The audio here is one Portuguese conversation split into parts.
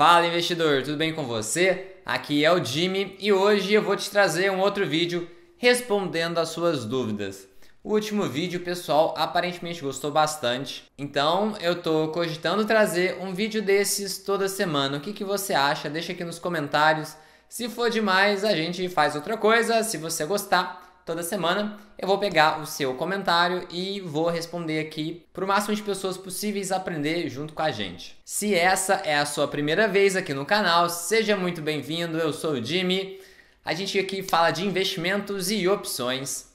Fala investidor, tudo bem com você? Aqui é o Jimmy e hoje eu vou te trazer um outro vídeo respondendo às suas dúvidas. O último vídeo, pessoal, aparentemente gostou bastante. Então, eu tô cogitando trazer um vídeo desses toda semana. O que, que você acha? Deixa aqui nos comentários. Se for demais, a gente faz outra coisa. Se você gostar, toda semana, eu vou pegar o seu comentário e vou responder aqui para o máximo de pessoas possíveis aprender junto com a gente. Se essa é a sua primeira vez aqui no canal, seja muito bem-vindo. Eu sou o Jimmy. A gente aqui fala de investimentos e opções.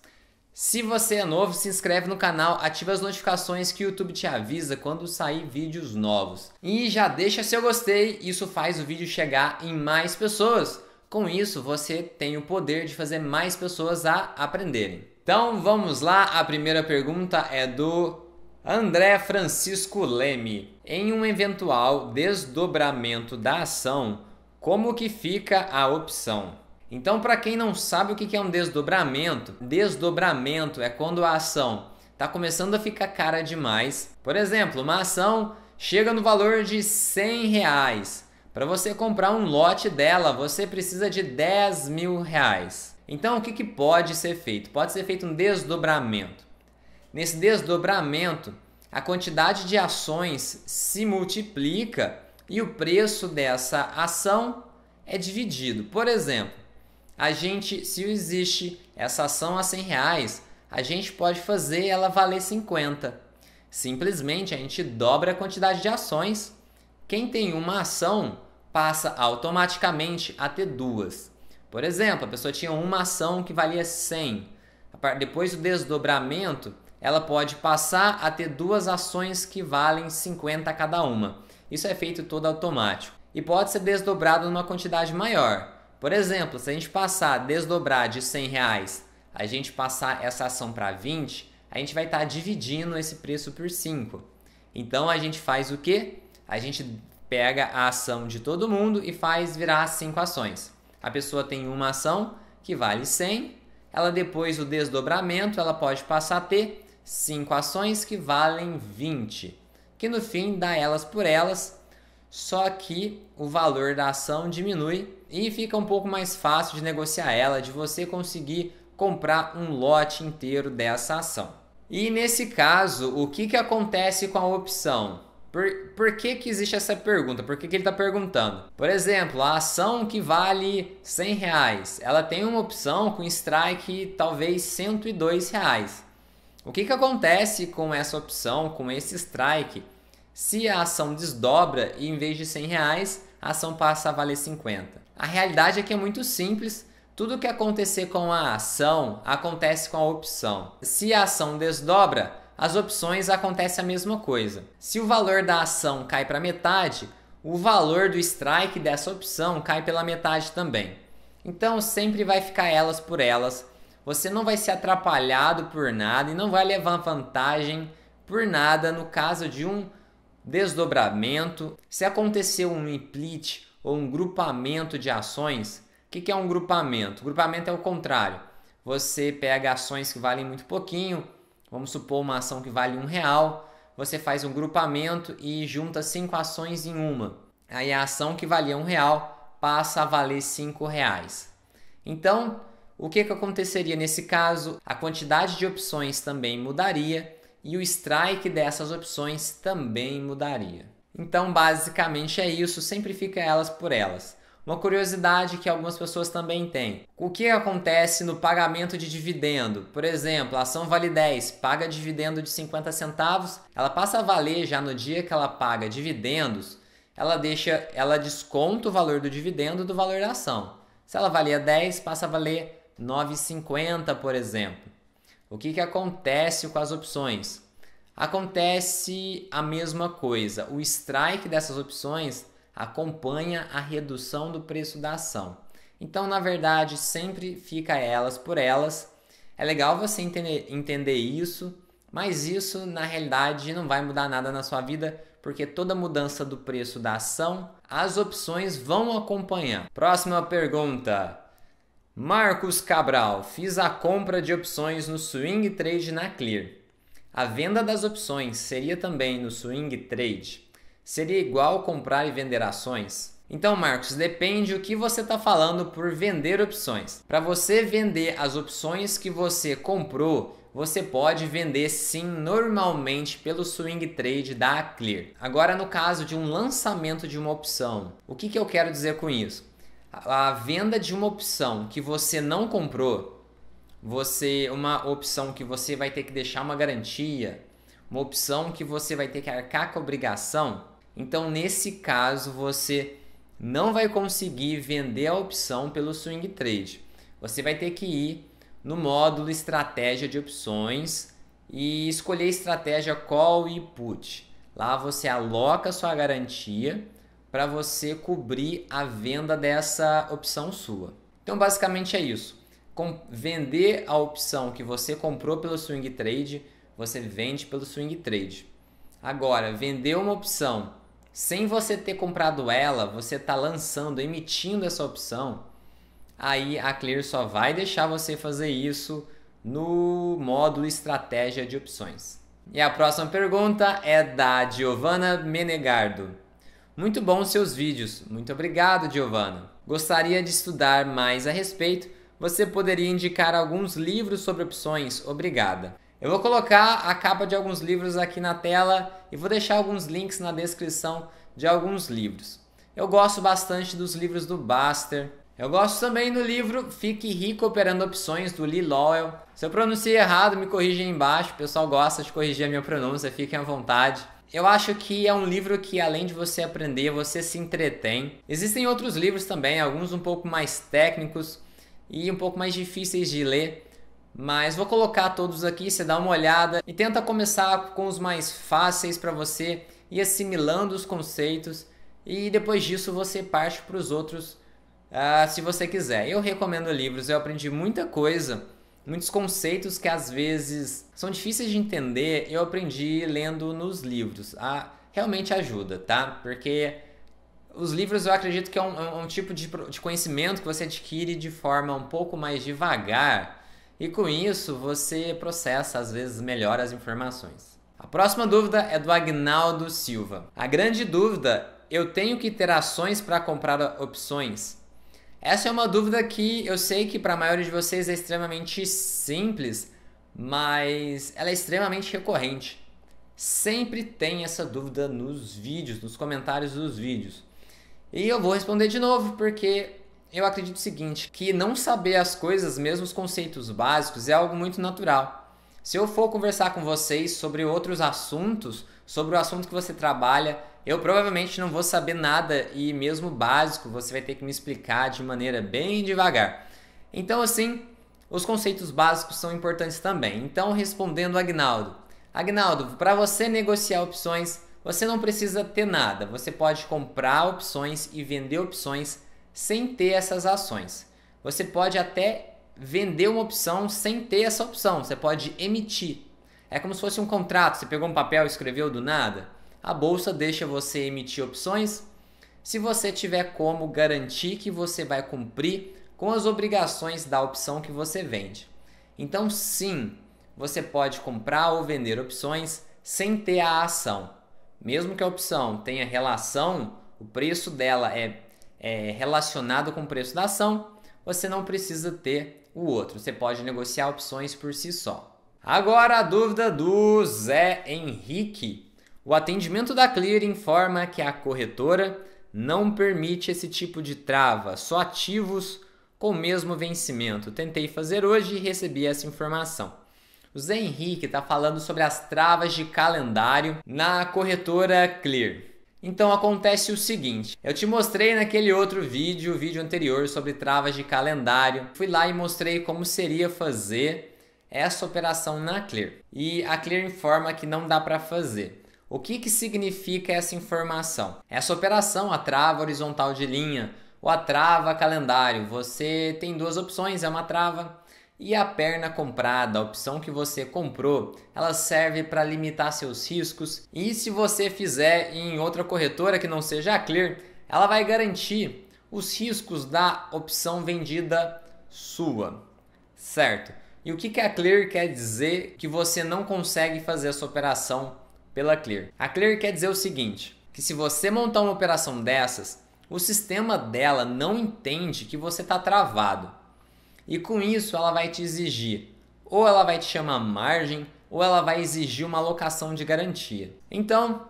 Se você é novo, se inscreve no canal, ativa as notificações que o YouTube te avisa quando sair vídeos novos. E já deixa seu gostei, isso faz o vídeo chegar em mais pessoas. Com isso, você tem o poder de fazer mais pessoas a aprenderem. Então vamos lá, a primeira pergunta é do André Francisco Leme. Em um eventual desdobramento da ação, como que fica a opção? Então, para quem não sabe o que é um desdobramento, desdobramento é quando a ação está começando a ficar cara demais. Por exemplo, uma ação chega no valor de 100 reais. Para você comprar um lote dela, você precisa de 10 mil reais. Então, o que, que pode ser feito? Pode ser feito um desdobramento. Nesse desdobramento, a quantidade de ações se multiplica e o preço dessa ação é dividido. Por exemplo, a gente, se existe essa ação a 100 reais, a gente pode fazer ela valer 50. Simplesmente a gente dobra a quantidade de ações. Quem tem uma ação passa automaticamente a ter duas. Por exemplo, a pessoa tinha uma ação que valia 100. Depois do desdobramento, ela pode passar a ter duas ações que valem 50 cada uma. Isso é feito todo automático. E pode ser desdobrado numa quantidade maior. Por exemplo, se a gente passar a desdobrar de 100 reais, a gente passar essa ação para 20, a gente vai estar tá dividindo esse preço por 5. Então a gente faz o que? A gente pega a ação de todo mundo e faz virar cinco ações. A pessoa tem uma ação que vale 100, ela depois do desdobramento, ela pode passar a ter cinco ações que valem 20, que no fim dá elas por elas, só que o valor da ação diminui e fica um pouco mais fácil de negociar ela, de você conseguir comprar um lote inteiro dessa ação. E nesse caso, o que, que acontece com a opção por, por que, que existe essa pergunta? Por que, que ele está perguntando? Por exemplo, a ação que vale 100 reais, ela tem uma opção com strike talvez 102 reais. O que, que acontece com essa opção, com esse strike? Se a ação desdobra e em vez de 100 reais, a ação passa a valer 50. A realidade é que é muito simples, tudo que acontecer com a ação acontece com a opção. Se a ação desdobra, as opções acontece a mesma coisa. Se o valor da ação cai para metade, o valor do strike dessa opção cai pela metade também. Então sempre vai ficar elas por elas. Você não vai ser atrapalhado por nada e não vai levar vantagem por nada no caso de um desdobramento. Se aconteceu um split ou um grupamento de ações, o que, que é um grupamento? O grupamento é o contrário. Você pega ações que valem muito pouquinho Vamos supor uma ação que vale um real, você faz um grupamento e junta cinco ações em uma. Aí a ação que valia um real passa a valer cinco reais. Então, o que, que aconteceria nesse caso? A quantidade de opções também mudaria e o strike dessas opções também mudaria. Então, basicamente é isso, sempre fica elas por elas. Uma curiosidade que algumas pessoas também têm. O que acontece no pagamento de dividendo? Por exemplo, a ação vale 10, paga dividendo de 50 centavos, ela passa a valer já no dia que ela paga dividendos, ela deixa, ela desconta o valor do dividendo do valor da ação. Se ela valia 10, passa a valer 9,50, por exemplo. O que, que acontece com as opções? Acontece a mesma coisa. O strike dessas opções acompanha a redução do preço da ação. Então, na verdade, sempre fica elas por elas. É legal você entender, entender isso, mas isso na realidade não vai mudar nada na sua vida, porque toda mudança do preço da ação, as opções vão acompanhar. Próxima pergunta. Marcos Cabral, fiz a compra de opções no swing trade na Clear. A venda das opções seria também no swing trade? Seria igual comprar e vender ações? Então, Marcos, depende o que você está falando por vender opções. Para você vender as opções que você comprou, você pode vender sim normalmente pelo swing trade da Clear. Agora, no caso de um lançamento de uma opção, o que, que eu quero dizer com isso? A venda de uma opção que você não comprou, você uma opção que você vai ter que deixar uma garantia, uma opção que você vai ter que arcar com obrigação então, nesse caso, você não vai conseguir vender a opção pelo swing trade. Você vai ter que ir no módulo estratégia de opções e escolher estratégia call e put. Lá você aloca sua garantia para você cobrir a venda dessa opção sua. Então basicamente é isso. Com vender a opção que você comprou pelo swing trade, você vende pelo swing trade. Agora, vender uma opção sem você ter comprado ela, você está lançando, emitindo essa opção, aí a Clear só vai deixar você fazer isso no módulo estratégia de opções. E a próxima pergunta é da Giovana Menegardo. Muito bom seus vídeos. Muito obrigado, Giovana. Gostaria de estudar mais a respeito. Você poderia indicar alguns livros sobre opções? Obrigada. Eu vou colocar a capa de alguns livros aqui na tela e vou deixar alguns links na descrição de alguns livros. Eu gosto bastante dos livros do Baster. Eu gosto também do livro Fique Rico Operando Opções, do Lee Lowell. Se eu pronunciei errado, me aí embaixo. O pessoal gosta de corrigir a minha pronúncia, fiquem à vontade. Eu acho que é um livro que, além de você aprender, você se entretém. Existem outros livros também, alguns um pouco mais técnicos e um pouco mais difíceis de ler mas vou colocar todos aqui, você dá uma olhada e tenta começar com os mais fáceis para você e assimilando os conceitos e depois disso você parte para os outros uh, se você quiser. Eu recomendo livros, eu aprendi muita coisa, muitos conceitos que às vezes são difíceis de entender, eu aprendi lendo nos livros. Ah, realmente ajuda, tá? Porque os livros eu acredito que é um, é é um tipo de, de conhecimento que você adquire de forma um pouco mais devagar e com isso você processa às vezes melhor as informações. A próxima dúvida é do Agnaldo Silva. A grande dúvida, eu tenho que ter ações para comprar opções? Essa é uma dúvida que eu sei que para a maioria de vocês é extremamente simples, mas ela é extremamente recorrente. Sempre tem essa dúvida nos vídeos, nos comentários dos vídeos. E eu vou responder de novo porque eu acredito o seguinte, que não saber as coisas, mesmo os conceitos básicos, é algo muito natural. Se eu for conversar com vocês sobre outros assuntos, sobre o assunto que você trabalha, eu provavelmente não vou saber nada e mesmo básico, você vai ter que me explicar de maneira bem devagar. Então assim, os conceitos básicos são importantes também. Então respondendo Agnaldo. Agnaldo, para você negociar opções, você não precisa ter nada. Você pode comprar opções e vender opções sem ter essas ações. Você pode até vender uma opção sem ter essa opção, você pode emitir. É como se fosse um contrato, você pegou um papel e escreveu do nada. A bolsa deixa você emitir opções se você tiver como garantir que você vai cumprir com as obrigações da opção que você vende. Então, sim, você pode comprar ou vender opções sem ter a ação. Mesmo que a opção tenha relação, o preço dela é é, relacionado com o preço da ação, você não precisa ter o outro. Você pode negociar opções por si só. Agora a dúvida do Zé Henrique. O atendimento da Clear informa que a corretora não permite esse tipo de trava, só ativos com o mesmo vencimento. Tentei fazer hoje e recebi essa informação. O Zé Henrique está falando sobre as travas de calendário na corretora Clear. Então acontece o seguinte, eu te mostrei naquele outro vídeo, o vídeo anterior sobre travas de calendário, fui lá e mostrei como seria fazer essa operação na Clear. E a Clear informa que não dá para fazer. O que, que significa essa informação? Essa operação, a trava horizontal de linha ou a trava calendário, você tem duas opções, é uma trava e a perna comprada, a opção que você comprou, ela serve para limitar seus riscos. E se você fizer em outra corretora que não seja a Clear, ela vai garantir os riscos da opção vendida sua, certo? E o que, que a Clear quer dizer que você não consegue fazer essa operação pela Clear? A Clear quer dizer o seguinte: que se você montar uma operação dessas, o sistema dela não entende que você está travado. E com isso ela vai te exigir, ou ela vai te chamar margem, ou ela vai exigir uma alocação de garantia. Então,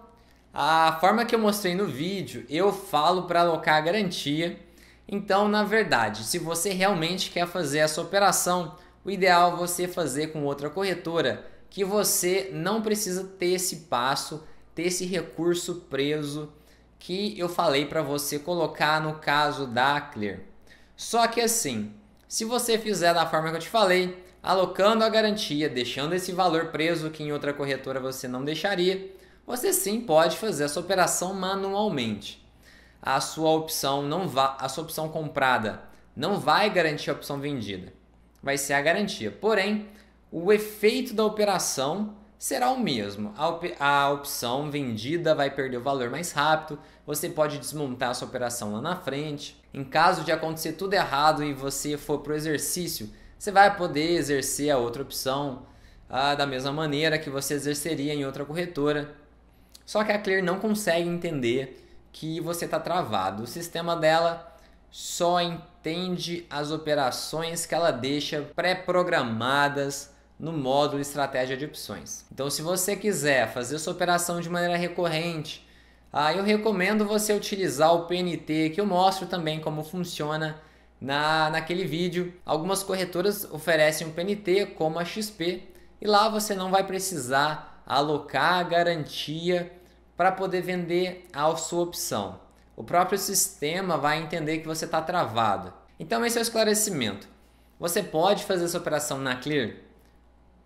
a forma que eu mostrei no vídeo, eu falo para alocar a garantia. Então, na verdade, se você realmente quer fazer essa operação, o ideal é você fazer com outra corretora, que você não precisa ter esse passo, ter esse recurso preso que eu falei para você colocar no caso da Clear. Só que assim, se você fizer da forma que eu te falei, alocando a garantia, deixando esse valor preso que em outra corretora você não deixaria, você sim pode fazer essa operação manualmente. A sua opção não va a sua opção comprada não vai garantir a opção vendida. Vai ser a garantia. Porém, o efeito da operação será o mesmo. A, op a, opção vendida vai perder o valor mais rápido, você pode desmontar a sua operação lá na frente. Em caso de acontecer tudo errado e você for para o exercício, você vai poder exercer a outra opção ah, da mesma maneira que você exerceria em outra corretora. Só que a Clear não consegue entender que você está travado. O sistema dela só entende as operações que ela deixa pré-programadas no módulo Estratégia de Opções. Então, se você quiser fazer sua operação de maneira recorrente, ah, eu recomendo você utilizar o PNT, que eu mostro também como funciona na, naquele vídeo. Algumas corretoras oferecem o um PNT, como a XP, e lá você não vai precisar alocar a garantia para poder vender a sua opção. O próprio sistema vai entender que você está travado. Então, esse é o esclarecimento. Você pode fazer essa operação na Clear?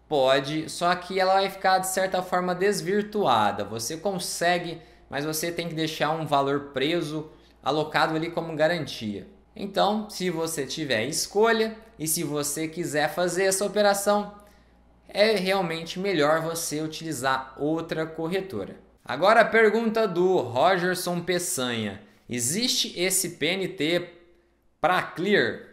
Pode, só que ela vai ficar de certa forma desvirtuada. Você consegue, mas você tem que deixar um valor preso alocado ali como garantia. Então, se você tiver escolha e se você quiser fazer essa operação, é realmente melhor você utilizar outra corretora. Agora a pergunta do Rogerson Peçanha: existe esse PNT para Clear?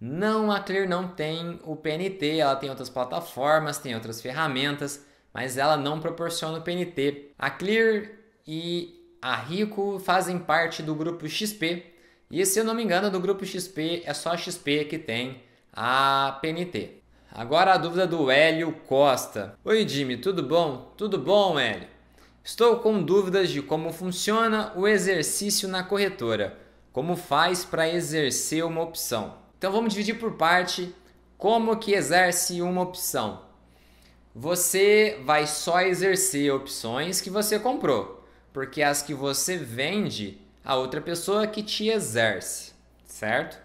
Não, a Clear não tem o PNT, ela tem outras plataformas, tem outras ferramentas, mas ela não proporciona o PNT. A Clear e a Rico fazem parte do grupo XP, e se eu não me engano, do grupo XP é só a XP que tem a PNT. Agora a dúvida do Hélio Costa. Oi Jimmy, tudo bom? Tudo bom, Hélio? Estou com dúvidas de como funciona o exercício na corretora, como faz para exercer uma opção. Então vamos dividir por parte como que exerce uma opção. Você vai só exercer opções que você comprou, porque as que você vende, a outra pessoa que te exerce, certo?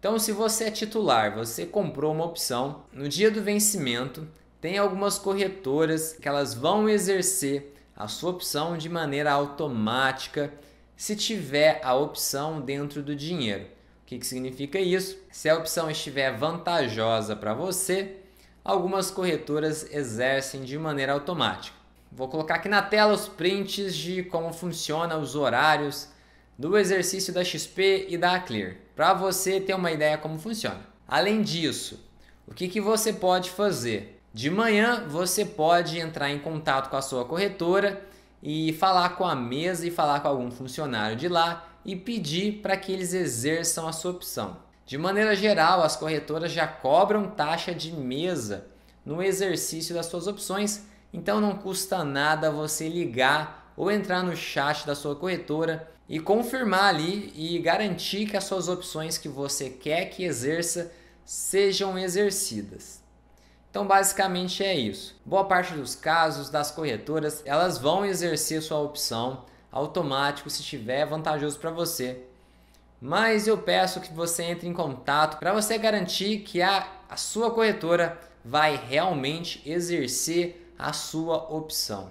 Então, se você é titular, você comprou uma opção, no dia do vencimento, tem algumas corretoras que elas vão exercer a sua opção de maneira automática se tiver a opção dentro do dinheiro. O que, que significa isso? Se a opção estiver vantajosa para você, algumas corretoras exercem de maneira automática. Vou colocar aqui na tela os prints de como funciona os horários do exercício da XP e da Clear, para você ter uma ideia como funciona. Além disso, o que, que você pode fazer? De manhã você pode entrar em contato com a sua corretora e falar com a mesa e falar com algum funcionário de lá e pedir para que eles exerçam a sua opção. De maneira geral, as corretoras já cobram taxa de mesa no exercício das suas opções, então não custa nada você ligar ou entrar no chat da sua corretora e confirmar ali e garantir que as suas opções que você quer que exerça sejam exercidas. Então, basicamente é isso. Boa parte dos casos das corretoras, elas vão exercer sua opção automático se tiver vantajoso para você. Mas eu peço que você entre em contato para você garantir que a, a sua corretora vai realmente exercer a sua opção.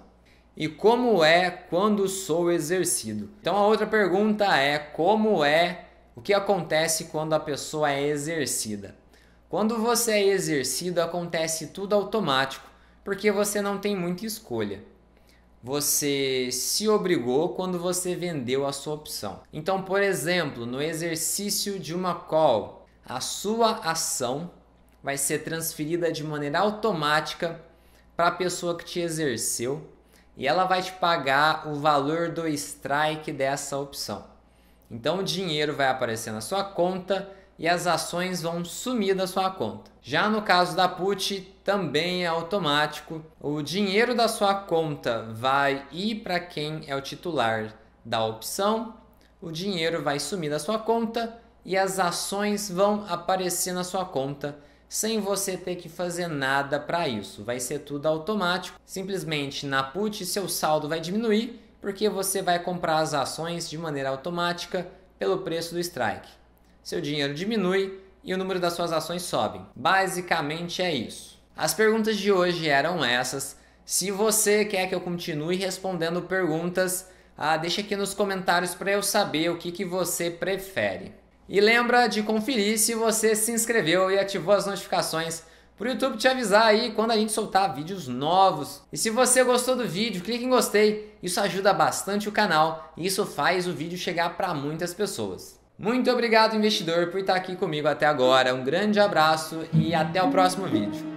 E como é quando sou exercido? Então a outra pergunta é como é o que acontece quando a pessoa é exercida? Quando você é exercido, acontece tudo automático, porque você não tem muita escolha. Você se obrigou quando você vendeu a sua opção. Então, por exemplo, no exercício de uma call, a sua ação vai ser transferida de maneira automática para a pessoa que te exerceu e ela vai te pagar o valor do strike dessa opção. Então o dinheiro vai aparecer na sua conta e as ações vão sumir da sua conta. Já no caso da put, também é automático. O dinheiro da sua conta vai ir para quem é o titular da opção, o dinheiro vai sumir da sua conta e as ações vão aparecer na sua conta sem você ter que fazer nada para isso. Vai ser tudo automático. Simplesmente na put seu saldo vai diminuir porque você vai comprar as ações de maneira automática pelo preço do strike seu dinheiro diminui e o número das suas ações sobe. Basicamente é isso. As perguntas de hoje eram essas. Se você quer que eu continue respondendo perguntas, ah, deixa aqui nos comentários para eu saber o que, que você prefere. E lembra de conferir se você se inscreveu e ativou as notificações para o YouTube te avisar aí quando a gente soltar vídeos novos. E se você gostou do vídeo, clique em gostei. Isso ajuda bastante o canal e isso faz o vídeo chegar para muitas pessoas. Muito obrigado, investidor, por estar aqui comigo até agora. Um grande abraço e até o próximo vídeo.